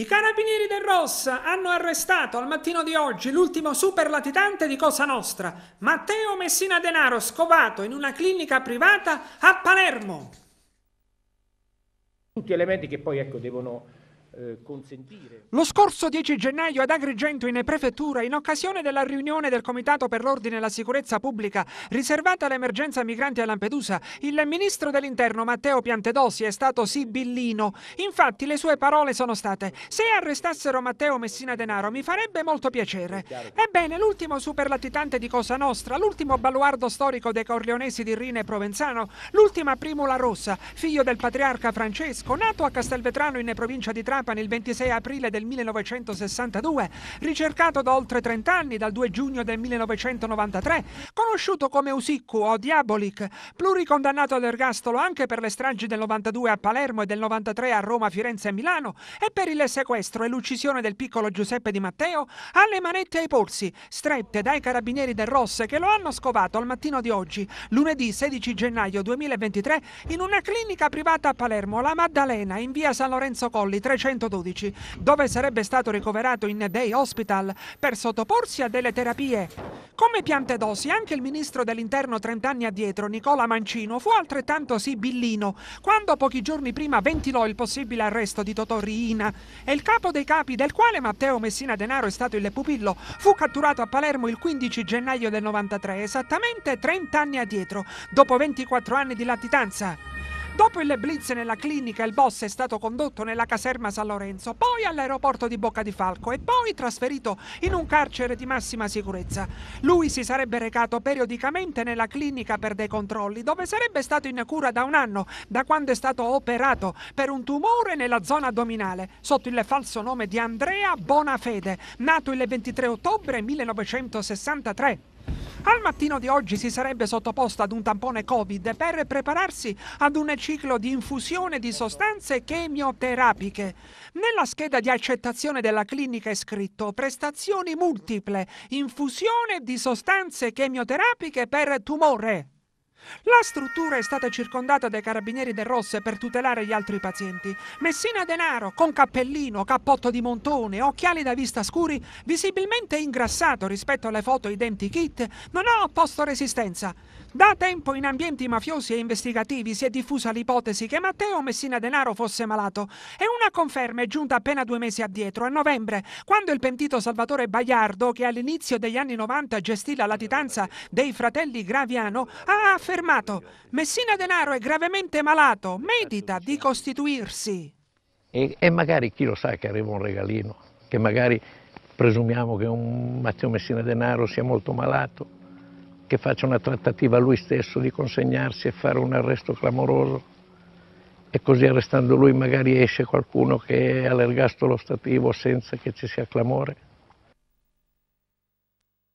I carabinieri del Rossa hanno arrestato al mattino di oggi l'ultimo super latitante di Cosa Nostra, Matteo Messina Denaro, scovato in una clinica privata a Palermo. Tutti elementi che poi ecco, devono eh, Lo scorso 10 gennaio ad Agrigento in prefettura, in occasione della riunione del Comitato per l'Ordine e la Sicurezza Pubblica riservata all'emergenza migranti a Lampedusa, il ministro dell'Interno Matteo Piantedosi è stato sibillino. Infatti le sue parole sono state «Se arrestassero Matteo Messina Denaro mi farebbe molto piacere». Ebbene, l'ultimo superlatitante di Cosa Nostra, l'ultimo baluardo storico dei corleonesi di Rine e Provenzano, l'ultima primula rossa, figlio del patriarca Francesco, nato a Castelvetrano in provincia di Trapani, Japan il 26 aprile del 1962, ricercato da oltre 30 anni dal 2 giugno del 1993, conosciuto come Usiccu o Diabolic, pluricondannato all'ergastolo anche per le stragi del 92 a Palermo e del 93 a Roma, Firenze e Milano e per il sequestro e l'uccisione del piccolo Giuseppe Di Matteo, ha le manette ai polsi, strette dai carabinieri del Rosse che lo hanno scovato al mattino di oggi, lunedì 16 gennaio 2023, in una clinica privata a Palermo, la Maddalena, in via San Lorenzo Colli 300 1912, dove sarebbe stato ricoverato in Day Hospital per sottoporsi a delle terapie. Come piante Piantedosi, anche il ministro dell'interno 30 anni addietro, Nicola Mancino, fu altrettanto sibillino quando pochi giorni prima ventilò il possibile arresto di Totò Riina e il capo dei capi del quale Matteo Messina Denaro è stato il pupillo fu catturato a Palermo il 15 gennaio del 93, esattamente 30 anni addietro, dopo 24 anni di latitanza. Dopo il blitz nella clinica, il boss è stato condotto nella caserma San Lorenzo, poi all'aeroporto di Bocca di Falco e poi trasferito in un carcere di massima sicurezza. Lui si sarebbe recato periodicamente nella clinica per dei controlli, dove sarebbe stato in cura da un anno, da quando è stato operato per un tumore nella zona addominale, sotto il falso nome di Andrea Bonafede, nato il 23 ottobre 1963. Al mattino di oggi si sarebbe sottoposta ad un tampone Covid per prepararsi ad un ciclo di infusione di sostanze chemioterapiche. Nella scheda di accettazione della clinica è scritto prestazioni multiple, infusione di sostanze chemioterapiche per tumore. La struttura è stata circondata dai carabinieri del Rosse per tutelare gli altri pazienti. Messina Denaro, con cappellino, cappotto di montone, occhiali da vista scuri, visibilmente ingrassato rispetto alle foto identikit, non ha opposto resistenza. Da tempo in ambienti mafiosi e investigativi si è diffusa l'ipotesi che Matteo Messina Denaro fosse malato e una conferma è giunta appena due mesi addietro, a novembre, quando il pentito Salvatore Bagliardo, che all'inizio degli anni 90 gestì la latitanza dei fratelli Graviano, ha affermato affermato Messina Denaro è gravemente malato, medita di costituirsi. E, e magari chi lo sa che arriva un regalino, che magari presumiamo che un Matteo Messina Denaro sia molto malato, che faccia una trattativa lui stesso di consegnarsi e fare un arresto clamoroso e così arrestando lui magari esce qualcuno che è all'ergastolo stativo senza che ci sia clamore.